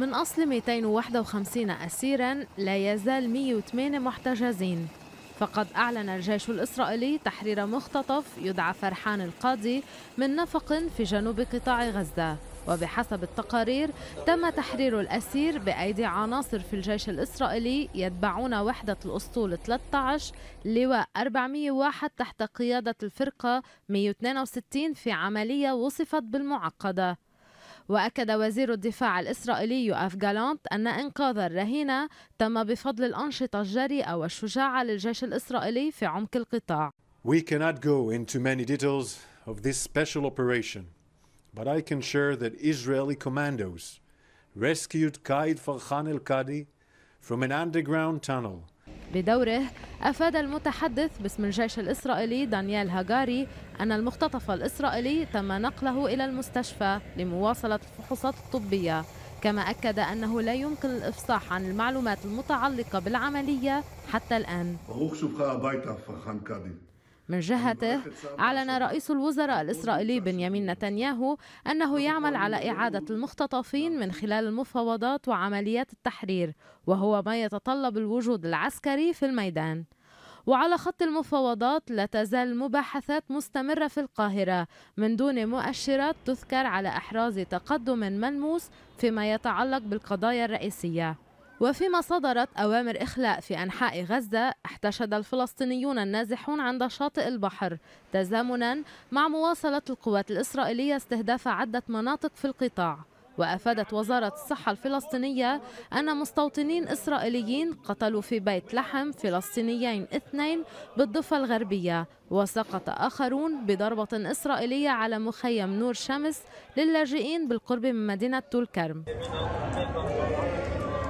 من أصل 251 أسيرا لا يزال 108 محتجزين فقد أعلن الجيش الإسرائيلي تحرير مختطف يدعى فرحان القاضي من نفق في جنوب قطاع غزة وبحسب التقارير تم تحرير الأسير بأيدي عناصر في الجيش الإسرائيلي يتبعون وحدة الأسطول 13 لواء 401 تحت قيادة الفرقة 162 في عملية وصفت بالمعقدة وأكد وزير الدفاع الإسرائيلي أف جالانت أن إنقاذ الرهينة تم بفضل الأنشطة الجريئة والشجاعة للجيش الإسرائيلي في عمق القطاع. We cannot go into many details of this special operation, but I can share that Israeli commandos rescued Kaid Farhan El Qadi from an underground tunnel بدوره أفاد المتحدث باسم الجيش الإسرائيلي دانيال هاغاري أن المختطف الإسرائيلي تم نقله إلى المستشفى لمواصلة الفحوصات الطبية كما أكد أنه لا يمكن الإفصاح عن المعلومات المتعلقة بالعملية حتى الآن من جهته أعلن رئيس الوزراء الإسرائيلي بنيامين نتنياهو أنه يعمل على إعادة المختطفين من خلال المفاوضات وعمليات التحرير وهو ما يتطلب الوجود العسكري في الميدان وعلى خط المفاوضات لا تزال المباحثات مستمرة في القاهرة من دون مؤشرات تذكر على إحراز تقدم ملموس فيما يتعلق بالقضايا الرئيسية وفيما صدرت أوامر إخلاء في أنحاء غزة احتشد الفلسطينيون النازحون عند شاطئ البحر تزامنا مع مواصلة القوات الإسرائيلية استهداف عدة مناطق في القطاع وأفادت وزارة الصحة الفلسطينية أن مستوطنين إسرائيليين قتلوا في بيت لحم فلسطينيين اثنين بالضفة الغربية وسقط آخرون بضربة إسرائيلية على مخيم نور شمس للاجئين بالقرب من مدينة تولكرم. كرم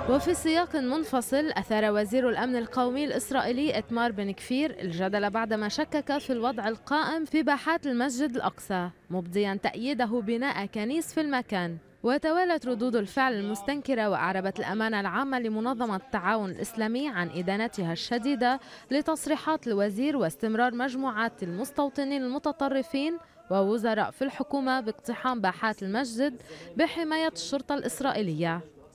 وفي سياق منفصل أثار وزير الأمن القومي الإسرائيلي إتمار بن كفير الجدل بعدما شكك في الوضع القائم في باحات المسجد الأقصى مبديا تأييده بناء كنيس في المكان وتوالت ردود الفعل المستنكرة وأعربت الأمانة العامة لمنظمة التعاون الإسلامي عن إدانتها الشديدة لتصريحات الوزير واستمرار مجموعات المستوطنين المتطرفين ووزراء في الحكومة باقتحام باحات المسجد بحماية الشرطة الإسرائيلية